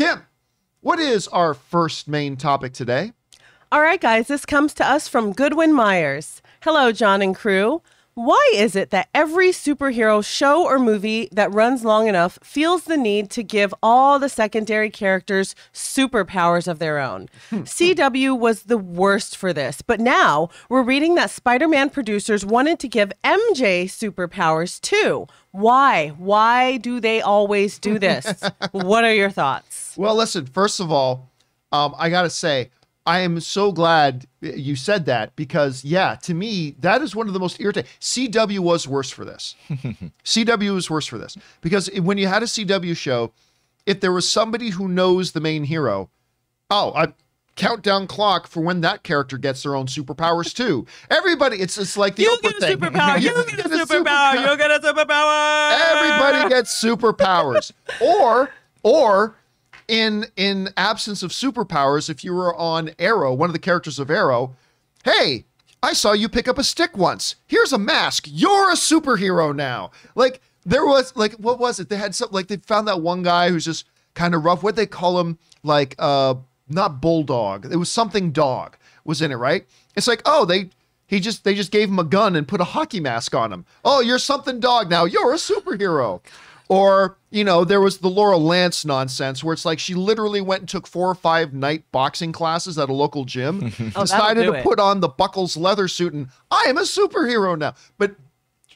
Kim, what is our first main topic today? All right, guys, this comes to us from Goodwin Myers. Hello, John and crew. Why is it that every superhero show or movie that runs long enough feels the need to give all the secondary characters superpowers of their own? CW was the worst for this, but now we're reading that Spider Man producers wanted to give MJ superpowers too. Why? Why do they always do this? what are your thoughts? Well, listen, first of all, um, I got to say, I am so glad you said that because, yeah, to me, that is one of the most irritating. CW was worse for this. CW was worse for this because when you had a CW show, if there was somebody who knows the main hero, oh, I countdown clock for when that character gets their own superpowers too. Everybody, it's it's like the you Oprah get a superpower. You, get, a superpower. You get a superpower. Everybody gets superpowers. or or in in absence of superpowers, if you were on Arrow, one of the characters of Arrow, hey, I saw you pick up a stick once. Here's a mask. You're a superhero now. Like there was like what was it? They had something like they found that one guy who's just kind of rough. What they call him? Like uh not bulldog. It was something dog was in it, right? It's like, oh, they he just they just gave him a gun and put a hockey mask on him. Oh, you're something dog now. You're a superhero. Or, you know, there was the Laura Lance nonsense where it's like she literally went and took four or five night boxing classes at a local gym, oh, decided to it. put on the Buckles leather suit, and I am a superhero now. But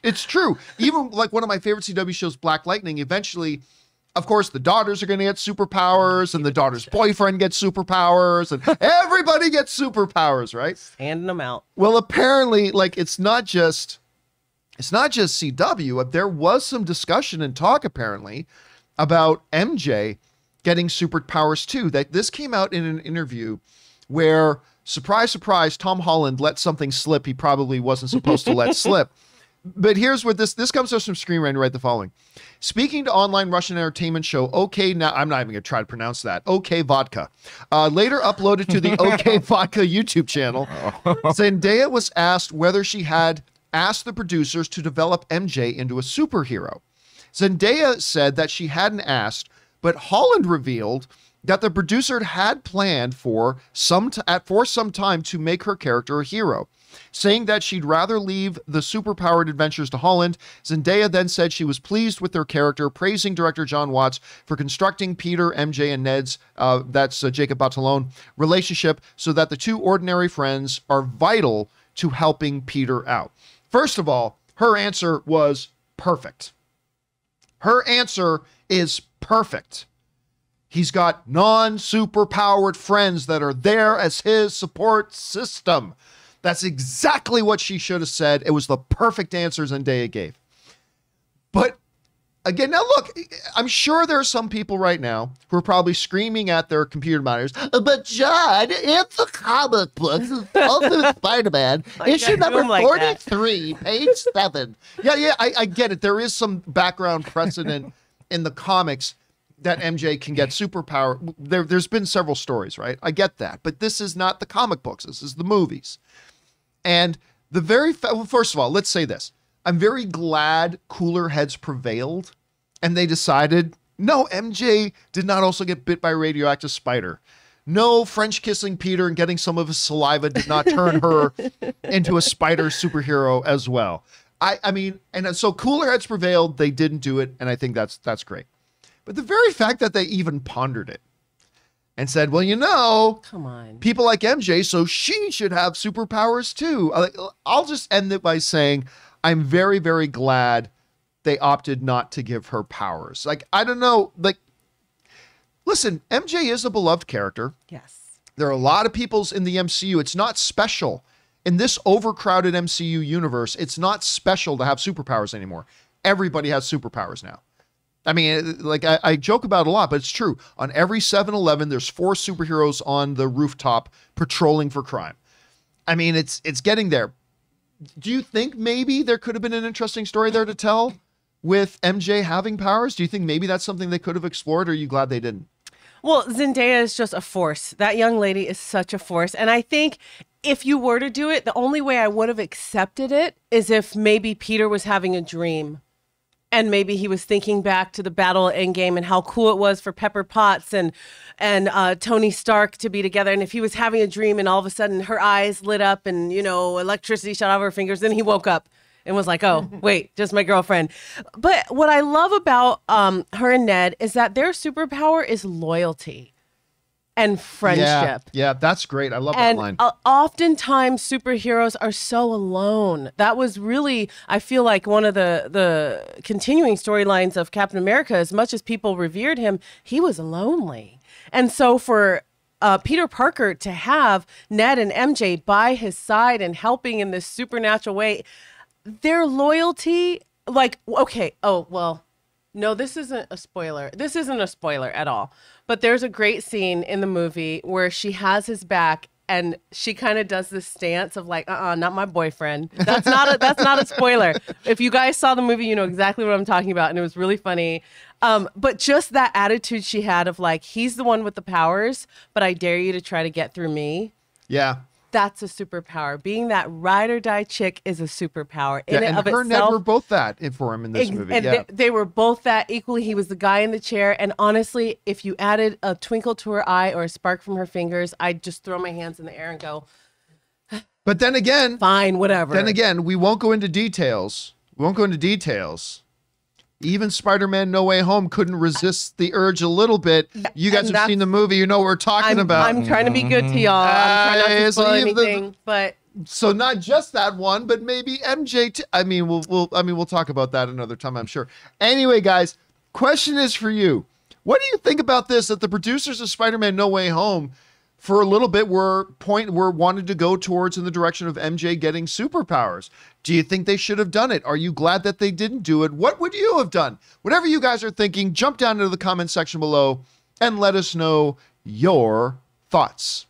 it's true. Even like one of my favorite CW shows, Black Lightning, eventually, of course, the daughters are going to get superpowers, and the daughter's boyfriend gets superpowers, and everybody gets superpowers, right? Handing them out. Well, apparently, like, it's not just it's not just CW. Uh, there was some discussion and talk apparently about MJ getting superpowers too. That this came out in an interview where surprise surprise Tom Holland let something slip he probably wasn't supposed to let slip. But here's what this this comes to us from screenwriter write the following. Speaking to online Russian entertainment show OK now I'm not even gonna try to pronounce that. OK Vodka. Uh, later uploaded to the OK Vodka YouTube channel. Zendaya was asked whether she had asked the producers to develop MJ into a superhero. Zendaya said that she hadn't asked, but Holland revealed that the producer had planned for some for some time to make her character a hero, saying that she'd rather leave the superpowered adventures to Holland. Zendaya then said she was pleased with their character, praising director John Watts for constructing Peter, MJ, and Ned's uh, that's uh, Jacob Batalon relationship, so that the two ordinary friends are vital to helping Peter out? First of all, her answer was perfect. Her answer is perfect. He's got non superpowered friends that are there as his support system. That's exactly what she should have said. It was the perfect answers Zendaya gave. But again, now look, I'm sure there are some people right now who are probably screaming at their computer monitors, but John, it's a comic book, Ultimate Spider Man, issue number 43, like page 7. Yeah, yeah, I, I get it. There is some background precedent in the comics that MJ can get superpower. There, there's been several stories, right? I get that. But this is not the comic books, this is the movies. And the very, fa- well, first of all, let's say this. I'm very glad cooler heads prevailed and they decided no, MJ did not also get bit by a radioactive spider. No, French kissing Peter and getting some of his saliva did not turn her into a spider superhero as well. I, I mean, and so cooler heads prevailed. They didn't do it, and I think that's that's great. But the very fact that they even pondered it and said, "Well, you know, come on, people like MJ, so she should have superpowers too." I'll just end it by saying, I'm very, very glad they opted not to give her powers. Like, I don't know. Like, listen, MJ is a beloved character. Yes. There are a lot of peoples in the MCU. It's not special. In this overcrowded MCU universe, it's not special to have superpowers anymore. Everybody has superpowers now. I mean, like I, I, joke about it a lot, but it's true. On every 7 Eleven, there's four superheroes on the rooftop patrolling for crime. I mean, it's it's getting there do you think maybe there could have been an interesting story there to tell with MJ having powers? Do you think maybe that's something they could have explored? Or are you glad they didn't? Well, Zendaya is just a force. That young lady is such a force. And I think if you were to do it, the only way I would have accepted it is if maybe Peter was having a dream and maybe he was thinking back to the battle endgame and how cool it was for Pepper Potts and and uh, Tony Stark to be together. And if he was having a dream and all of a sudden her eyes lit up and you know electricity shot out of her fingers, then he woke up and was like, "Oh, wait, just my girlfriend." But what I love about um, her and Ned is that their superpower is loyalty and friendship. Yeah, yeah, that's great. I love and that line. oftentimes, superheroes are so alone. That was really, I feel like, one of the the continuing storylines of Captain America. As much as people revered him, he was lonely, and so for. Uh, Peter Parker to have Ned and MJ by his side and helping in this supernatural way, their loyalty, like, okay, oh, well, no, this isn't a spoiler. This isn't a spoiler at all. But there's a great scene in the movie where she has his back and she kind of does this stance of like, uh-uh, not my boyfriend. That's not a that's not a spoiler. If you guys saw the movie, you know exactly what I'm talking about, and it was really funny. Um, but just that attitude she had of like, he's the one with the powers, but I dare you to try to get through me. Yeah that's a superpower. Being that ride or die chick is a superpower. In yeah, and, her and Ned were both that for him in this ex- movie. And yeah. they, they, were both that equally. He was the guy in the chair. And honestly, if you added a twinkle to her eye or a spark from her fingers, I'd just throw my hands in the air and go. but then again, fine, whatever. Then again, we won't go into details. We won't go into details even Spider-Man: No Way Home couldn't resist the urge a little bit. You guys have seen the movie; you know what we're talking I'm, about. I'm trying to be good to mm-hmm. y'all. I'm trying not to spoil so anything, the, but so not just that one, but maybe MJ. T- I mean, we'll, we'll I mean we'll talk about that another time, I'm sure. Anyway, guys, question is for you: What do you think about this? That the producers of Spider-Man: No Way Home for a little bit were point were wanted to go towards in the direction of MJ getting superpowers. Do you think they should have done it? Are you glad that they didn't do it? What would you have done? Whatever you guys are thinking, jump down into the comment section below and let us know your thoughts.